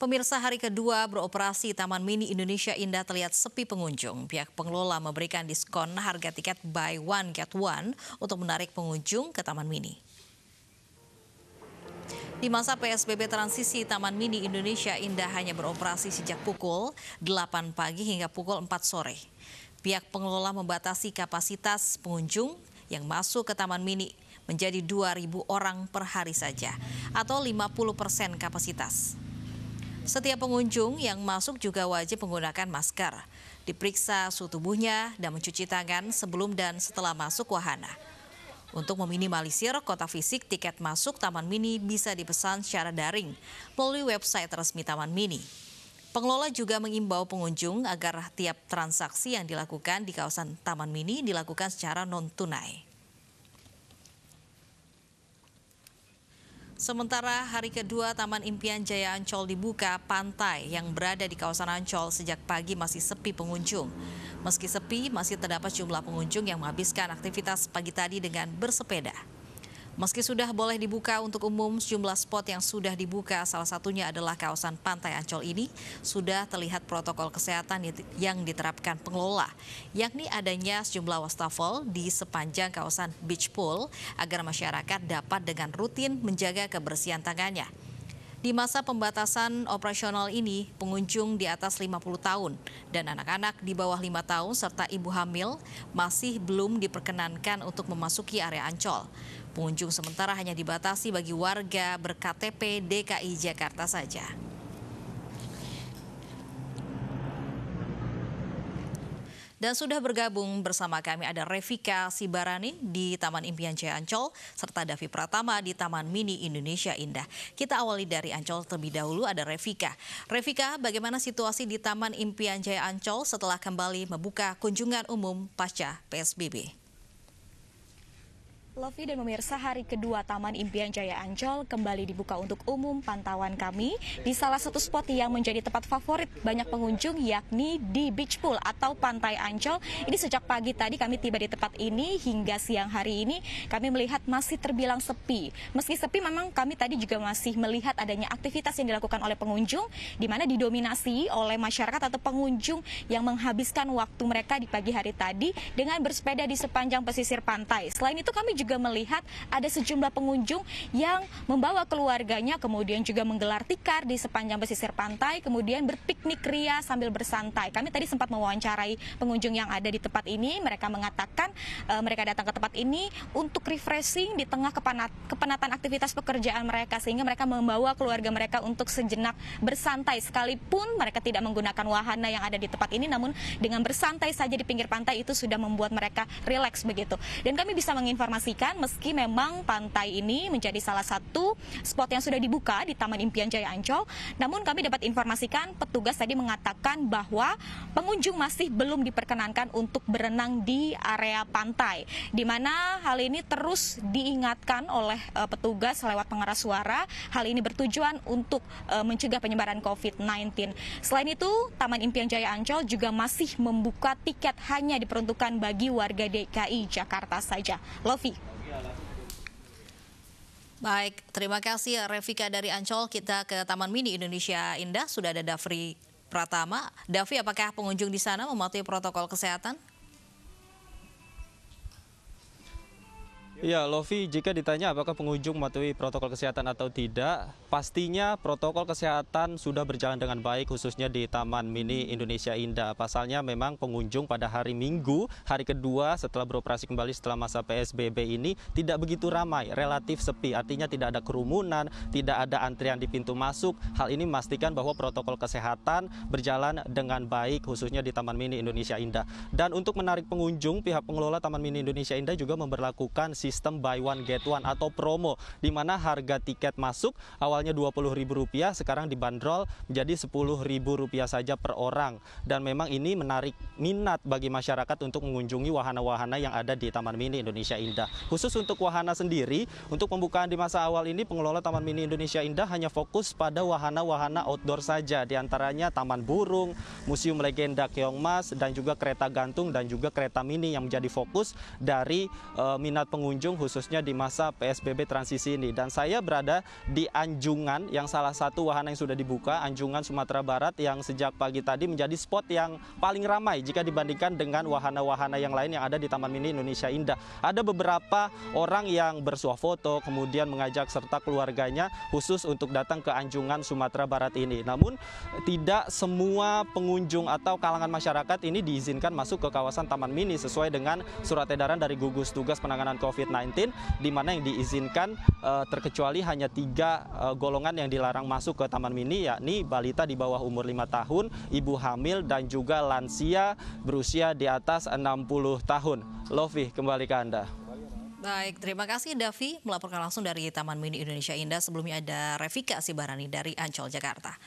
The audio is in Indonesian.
Pemirsa hari kedua beroperasi Taman Mini Indonesia Indah terlihat sepi pengunjung. Pihak pengelola memberikan diskon harga tiket buy one get one untuk menarik pengunjung ke Taman Mini. Di masa PSBB transisi, Taman Mini Indonesia Indah hanya beroperasi sejak pukul 8 pagi hingga pukul 4 sore. Pihak pengelola membatasi kapasitas pengunjung yang masuk ke Taman Mini menjadi 2.000 orang per hari saja atau 50 persen kapasitas. Setiap pengunjung yang masuk juga wajib menggunakan masker. Diperiksa suhu tubuhnya dan mencuci tangan sebelum dan setelah masuk wahana. Untuk meminimalisir kota fisik, tiket masuk Taman Mini bisa dipesan secara daring melalui website resmi Taman Mini. Pengelola juga mengimbau pengunjung agar tiap transaksi yang dilakukan di kawasan Taman Mini dilakukan secara non-tunai. Sementara hari kedua Taman Impian Jaya Ancol dibuka, pantai yang berada di kawasan Ancol sejak pagi masih sepi pengunjung. Meski sepi, masih terdapat jumlah pengunjung yang menghabiskan aktivitas pagi tadi dengan bersepeda. Meski sudah boleh dibuka untuk umum, sejumlah spot yang sudah dibuka, salah satunya adalah kawasan pantai Ancol ini, sudah terlihat protokol kesehatan yang diterapkan pengelola, yakni adanya sejumlah wastafel di sepanjang kawasan beach pool agar masyarakat dapat dengan rutin menjaga kebersihan tangannya. Di masa pembatasan operasional ini, pengunjung di atas 50 tahun dan anak-anak di bawah 5 tahun serta ibu hamil masih belum diperkenankan untuk memasuki area Ancol. Pengunjung sementara hanya dibatasi bagi warga berKTP DKI Jakarta saja. Dan sudah bergabung bersama kami ada Revika Sibarani di Taman Impian Jaya Ancol, serta Davi Pratama di Taman Mini Indonesia Indah. Kita awali dari Ancol terlebih dahulu ada Revika. Revika, bagaimana situasi di Taman Impian Jaya Ancol setelah kembali membuka kunjungan umum pasca PSBB? Lofi dan pemirsa hari kedua Taman Impian Jaya Ancol kembali dibuka untuk umum pantauan kami di salah satu spot yang menjadi tempat favorit banyak pengunjung yakni di beach pool atau pantai Ancol. Ini sejak pagi tadi kami tiba di tempat ini hingga siang hari ini kami melihat masih terbilang sepi. Meski sepi memang kami tadi juga masih melihat adanya aktivitas yang dilakukan oleh pengunjung di mana didominasi oleh masyarakat atau pengunjung yang menghabiskan waktu mereka di pagi hari tadi dengan bersepeda di sepanjang pesisir pantai. Selain itu kami juga juga melihat ada sejumlah pengunjung yang membawa keluarganya kemudian juga menggelar tikar di sepanjang pesisir pantai kemudian berpiknik ria sambil bersantai. Kami tadi sempat mewawancarai pengunjung yang ada di tempat ini. Mereka mengatakan e, mereka datang ke tempat ini untuk refreshing di tengah kepanat, kepenatan aktivitas pekerjaan mereka sehingga mereka membawa keluarga mereka untuk sejenak bersantai sekalipun mereka tidak menggunakan wahana yang ada di tempat ini namun dengan bersantai saja di pinggir pantai itu sudah membuat mereka rileks begitu. Dan kami bisa menginformasikan meski memang pantai ini menjadi salah satu spot yang sudah dibuka di Taman Impian Jaya Ancol, namun kami dapat informasikan petugas tadi mengatakan bahwa pengunjung masih belum diperkenankan untuk berenang di area pantai, di mana hal ini terus diingatkan oleh uh, petugas lewat pengeras suara. Hal ini bertujuan untuk uh, mencegah penyebaran COVID-19. Selain itu, Taman Impian Jaya Ancol juga masih membuka tiket hanya diperuntukkan bagi warga DKI Jakarta saja. Lofi. Baik, terima kasih Revika dari Ancol. Kita ke Taman Mini Indonesia Indah. Sudah ada Davri Pratama. Dafri, apakah pengunjung di sana mematuhi protokol kesehatan? Ya, Lofi. jika ditanya apakah pengunjung mematuhi protokol kesehatan atau tidak, pastinya protokol kesehatan sudah berjalan dengan baik khususnya di Taman Mini Indonesia Indah. Pasalnya memang pengunjung pada hari Minggu, hari kedua setelah beroperasi kembali setelah masa PSBB ini tidak begitu ramai, relatif sepi. Artinya tidak ada kerumunan, tidak ada antrian di pintu masuk. Hal ini memastikan bahwa protokol kesehatan berjalan dengan baik khususnya di Taman Mini Indonesia Indah. Dan untuk menarik pengunjung, pihak pengelola Taman Mini Indonesia Indah juga memperlakukan sistem sistem buy one get one atau promo di mana harga tiket masuk awalnya Rp20.000 sekarang dibanderol menjadi Rp10.000 saja per orang dan memang ini menarik minat bagi masyarakat untuk mengunjungi wahana-wahana yang ada di Taman Mini Indonesia Indah. Khusus untuk wahana sendiri, untuk pembukaan di masa awal ini pengelola Taman Mini Indonesia Indah hanya fokus pada wahana-wahana outdoor saja di antaranya Taman Burung, Museum Legenda Keong Mas dan juga kereta gantung dan juga kereta mini yang menjadi fokus dari uh, minat pengunjung pengunjung khususnya di masa PSBB transisi ini. Dan saya berada di Anjungan yang salah satu wahana yang sudah dibuka, Anjungan Sumatera Barat yang sejak pagi tadi menjadi spot yang paling ramai jika dibandingkan dengan wahana-wahana yang lain yang ada di Taman Mini Indonesia Indah. Ada beberapa orang yang bersuah foto kemudian mengajak serta keluarganya khusus untuk datang ke Anjungan Sumatera Barat ini. Namun tidak semua pengunjung atau kalangan masyarakat ini diizinkan masuk ke kawasan Taman Mini sesuai dengan surat edaran dari gugus tugas penanganan COVID 19 COVID-19 di mana yang diizinkan uh, terkecuali hanya tiga uh, golongan yang dilarang masuk ke Taman Mini yakni balita di bawah umur 5 tahun, ibu hamil dan juga lansia berusia di atas 60 tahun. Lofi, kembali ke Anda. Baik, terima kasih Davi melaporkan langsung dari Taman Mini Indonesia Indah. Sebelumnya ada Revika Sibarani dari Ancol, Jakarta.